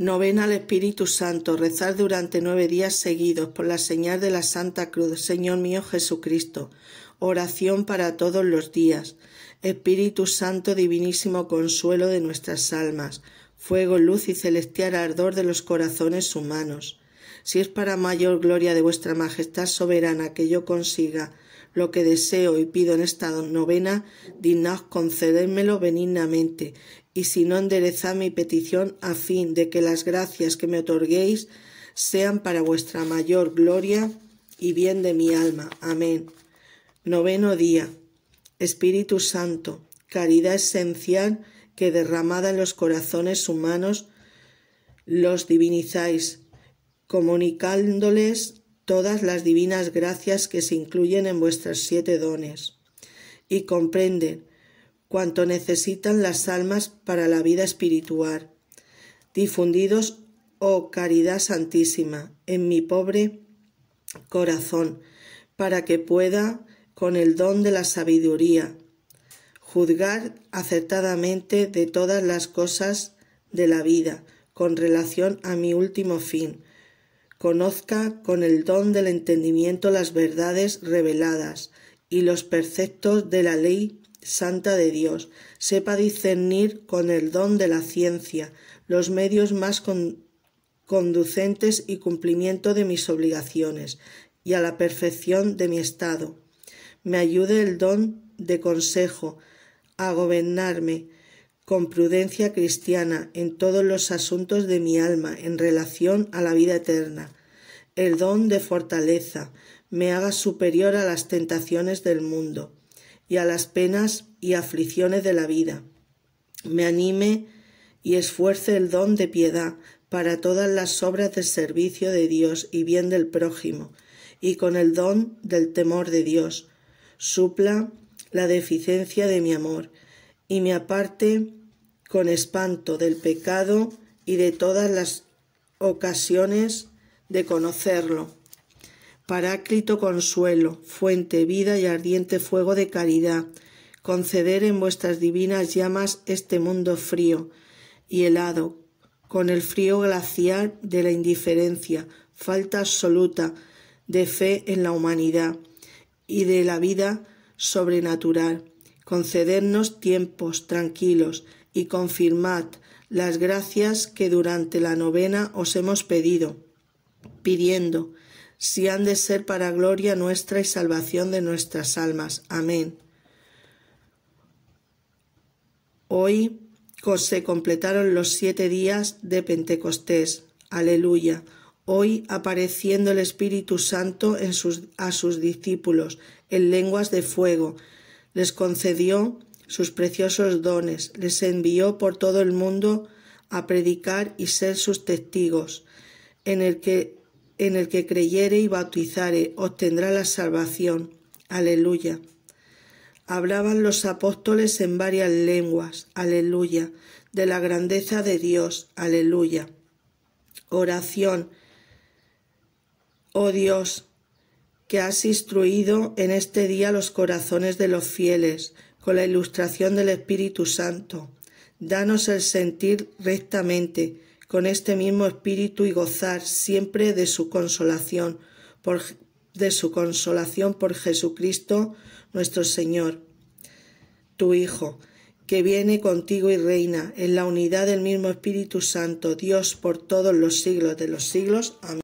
Novena al Espíritu Santo, rezar durante nueve días seguidos por la señal de la Santa Cruz, Señor mío Jesucristo. Oración para todos los días. Espíritu Santo, divinísimo consuelo de nuestras almas, fuego, luz y celestial ardor de los corazones humanos. Si es para mayor gloria de vuestra majestad soberana que yo consiga lo que deseo y pido en esta novena, dignaos concedérmelo benignamente y si no enderezad mi petición a fin de que las gracias que me otorguéis sean para vuestra mayor gloria y bien de mi alma. Amén. Noveno día. Espíritu Santo, caridad esencial que derramada en los corazones humanos los divinizáis, comunicándoles todas las divinas gracias que se incluyen en vuestros siete dones. Y comprenden cuanto necesitan las almas para la vida espiritual. Difundidos, oh Caridad Santísima, en mi pobre corazón, para que pueda, con el don de la sabiduría, juzgar acertadamente de todas las cosas de la vida, con relación a mi último fin. Conozca con el don del entendimiento las verdades reveladas y los preceptos de la ley santa de Dios, sepa discernir con el don de la ciencia los medios más conducentes y cumplimiento de mis obligaciones y a la perfección de mi estado. Me ayude el don de consejo a gobernarme con prudencia cristiana en todos los asuntos de mi alma en relación a la vida eterna. El don de fortaleza me haga superior a las tentaciones del mundo y a las penas y aflicciones de la vida. Me anime y esfuerce el don de piedad para todas las obras del servicio de Dios y bien del prójimo, y con el don del temor de Dios. Supla la deficiencia de mi amor, y me aparte con espanto del pecado y de todas las ocasiones de conocerlo. Paráclito consuelo, fuente, vida y ardiente fuego de caridad, conceder en vuestras divinas llamas este mundo frío y helado, con el frío glacial de la indiferencia, falta absoluta de fe en la humanidad y de la vida sobrenatural. Concedernos tiempos tranquilos y confirmad las gracias que durante la novena os hemos pedido, pidiendo si han de ser para gloria nuestra y salvación de nuestras almas. Amén. Hoy se completaron los siete días de Pentecostés. Aleluya. Hoy apareciendo el Espíritu Santo en sus, a sus discípulos en lenguas de fuego, les concedió sus preciosos dones, les envió por todo el mundo a predicar y ser sus testigos, en el que en el que creyere y bautizare, obtendrá la salvación. Aleluya. Hablaban los apóstoles en varias lenguas. Aleluya. De la grandeza de Dios. Aleluya. Oración. Oh Dios, que has instruido en este día los corazones de los fieles con la ilustración del Espíritu Santo. Danos el sentir rectamente con este mismo espíritu y gozar siempre de su consolación por, de su consolación por Jesucristo nuestro Señor, tu Hijo, que viene contigo y reina en la unidad del mismo Espíritu Santo, Dios por todos los siglos de los siglos. Amén.